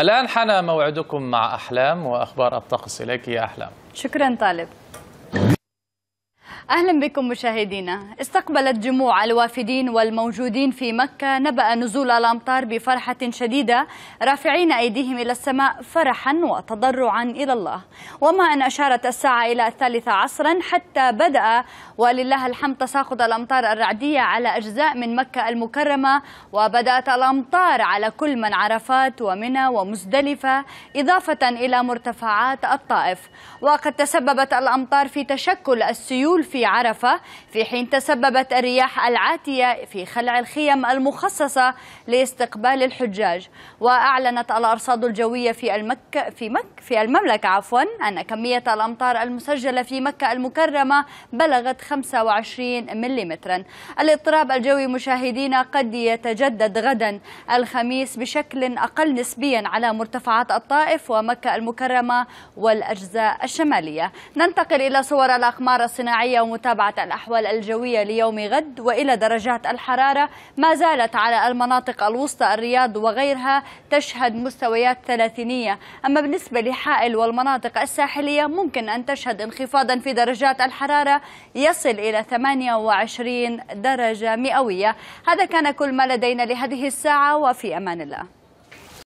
الآن حان موعدكم مع أحلام وأخبار الطقس إليك يا أحلام شكرا طالب أهلا بكم مشاهدينا استقبلت جموع الوافدين والموجودين في مكة نبأ نزول الأمطار بفرحة شديدة رافعين أيديهم إلى السماء فرحا وتضرعا إلى الله وما أن أشارت الساعة إلى الثالثة عصرا حتى بدأ ولله الحمد تساقط الأمطار الرعدية على أجزاء من مكة المكرمة وبدأت الأمطار على كل من عرفات ومنى ومزدلفة إضافة إلى مرتفعات الطائف وقد تسببت الأمطار في تشكل السيول في في عرفة في حين تسببت الرياح العاتية في خلع الخيم المخصصة لاستقبال الحجاج وأعلنت الأرصاد الجوية في المك في مك في المملكة عفوا أن كمية الأمطار المسجلة في مكة المكرمة بلغت 25 ملم الاضطراب الجوي مشاهدينا قد يتجدد غدا الخميس بشكل أقل نسبيا على مرتفعات الطائف ومكة المكرمة والأجزاء الشمالية ننتقل إلى صور الأقمار الصناعية ومتابعة الأحوال الجوية ليوم غد وإلى درجات الحرارة ما زالت على المناطق الوسطى الرياض وغيرها تشهد مستويات ثلاثينية أما بالنسبة لحائل والمناطق الساحلية ممكن أن تشهد انخفاضا في درجات الحرارة يصل إلى 28 درجة مئوية هذا كان كل ما لدينا لهذه الساعة وفي أمان الله